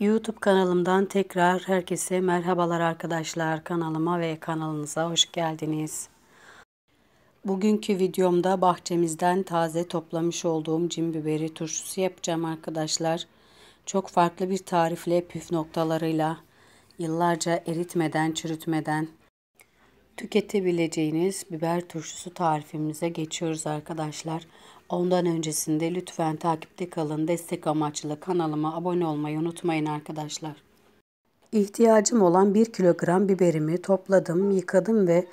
YouTube kanalımdan tekrar herkese merhabalar arkadaşlar. Kanalıma ve kanalınıza hoş geldiniz. Bugünkü videomda bahçemizden taze toplamış olduğum cin biberi turşusu yapacağım arkadaşlar. Çok farklı bir tarifle püf noktalarıyla yıllarca eritmeden çürütmeden tüketebileceğiniz biber turşusu tarifimize geçiyoruz arkadaşlar. Arkadaşlar. Ondan öncesinde lütfen takipte kalın. Destek amaçlı kanalıma abone olmayı unutmayın arkadaşlar. İhtiyacım olan 1 kilogram biberimi topladım, yıkadım ve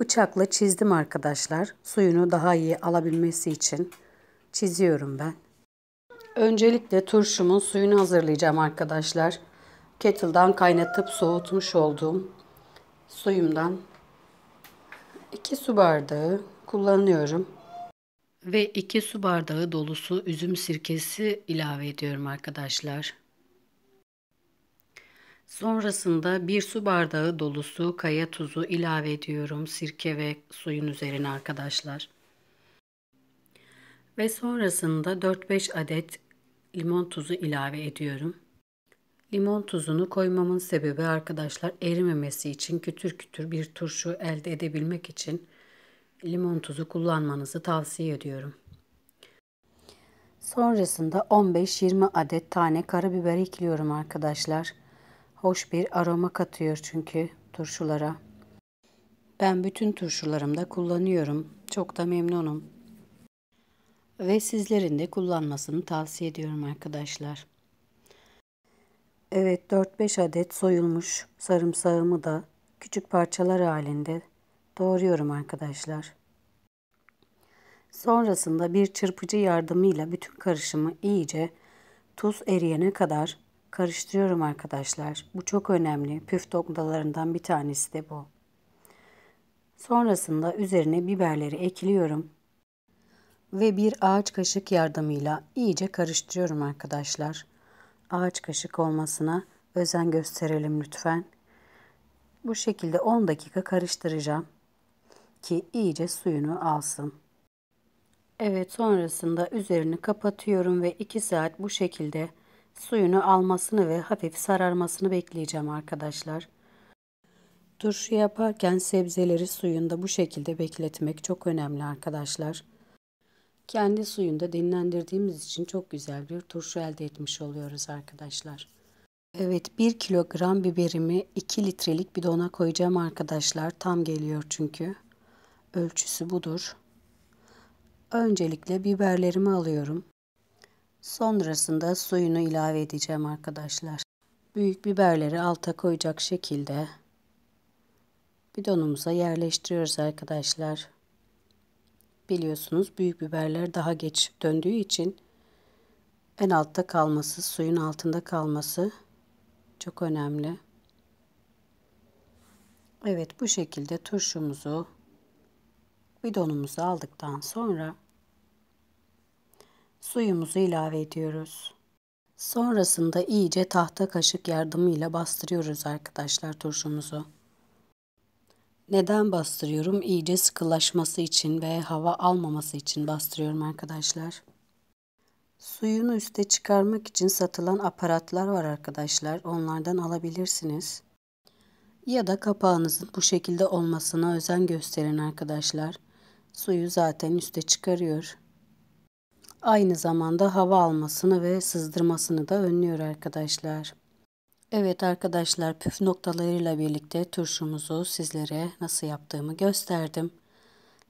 bıçakla çizdim arkadaşlar. Suyunu daha iyi alabilmesi için çiziyorum ben. Öncelikle turşumun suyunu hazırlayacağım arkadaşlar. Kettle'dan kaynatıp soğutmuş olduğum suyumdan 2 su bardağı kullanıyorum ve 2 su bardağı dolusu üzüm sirkesi ilave ediyorum arkadaşlar. Sonrasında 1 su bardağı dolusu kaya tuzu ilave ediyorum sirke ve suyun üzerine arkadaşlar. Ve sonrasında 4-5 adet limon tuzu ilave ediyorum. Limon tuzunu koymamın sebebi arkadaşlar erimemesi için kütür kütür bir turşu elde edebilmek için limon tuzu kullanmanızı tavsiye ediyorum. Sonrasında 15-20 adet tane karabiber ekliyorum arkadaşlar. Hoş bir aroma katıyor çünkü turşulara. Ben bütün turşularımda kullanıyorum. Çok da memnunum. Ve sizlerin de kullanmasını tavsiye ediyorum arkadaşlar. Evet 4-5 adet soyulmuş sarımsağımı da küçük parçalar halinde doğruyorum arkadaşlar. Sonrasında bir çırpıcı yardımıyla bütün karışımı iyice tuz eriyene kadar karıştırıyorum arkadaşlar. Bu çok önemli. Püf noktalarından bir tanesi de bu. Sonrasında üzerine biberleri ekliyorum. Ve bir ağaç kaşık yardımıyla iyice karıştırıyorum arkadaşlar. Ağaç kaşık olmasına özen gösterelim lütfen. Bu şekilde 10 dakika karıştıracağım ki iyice suyunu alsın. Evet sonrasında üzerini kapatıyorum ve 2 saat bu şekilde suyunu almasını ve hafif sararmasını bekleyeceğim arkadaşlar. Turşu yaparken sebzeleri suyunda bu şekilde bekletmek çok önemli arkadaşlar. Kendi suyunda dinlendirdiğimiz için çok güzel bir turşu elde etmiş oluyoruz arkadaşlar. Evet 1 kilogram biberimi 2 litrelik bidona koyacağım arkadaşlar. Tam geliyor çünkü ölçüsü budur. Öncelikle biberlerimi alıyorum. Sonrasında suyunu ilave edeceğim arkadaşlar. Büyük biberleri alta koyacak şekilde bidonumuza yerleştiriyoruz arkadaşlar. Biliyorsunuz büyük biberler daha geç döndüğü için en altta kalması, suyun altında kalması çok önemli. Evet bu şekilde turşumuzu bidonumuzu aldıktan sonra suyumuzu ilave ediyoruz. Sonrasında iyice tahta kaşık yardımıyla bastırıyoruz arkadaşlar turşumuzu. Neden bastırıyorum? İyice sıkılaşması için ve hava almaması için bastırıyorum arkadaşlar. Suyunu üste çıkarmak için satılan aparatlar var arkadaşlar. Onlardan alabilirsiniz. Ya da kapağınızın bu şekilde olmasına özen gösterin arkadaşlar. Suyu zaten üste çıkarıyor. Aynı zamanda hava almasını ve sızdırmasını da önlüyor arkadaşlar. Evet arkadaşlar püf noktalarıyla birlikte turşumuzu sizlere nasıl yaptığımı gösterdim.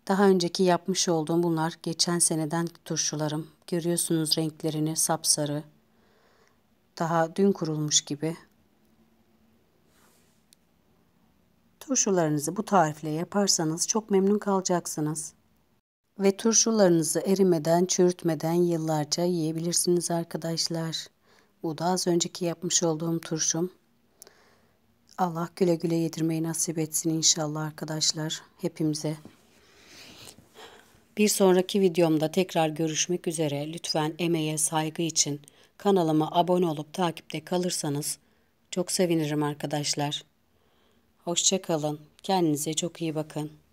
Daha önceki yapmış olduğum bunlar geçen seneden turşularım. Görüyorsunuz renklerini sapsarı. Daha dün kurulmuş gibi. Turşularınızı bu tarifle yaparsanız çok memnun kalacaksınız. Ve turşularınızı erimeden, çürütmeden yıllarca yiyebilirsiniz arkadaşlar. Bu da az önceki yapmış olduğum turşum. Allah güle güle yedirmeyi nasip etsin inşallah arkadaşlar hepimize. Bir sonraki videomda tekrar görüşmek üzere. Lütfen emeğe saygı için kanalıma abone olup takipte kalırsanız çok sevinirim arkadaşlar. Hoşçakalın. Kendinize çok iyi bakın.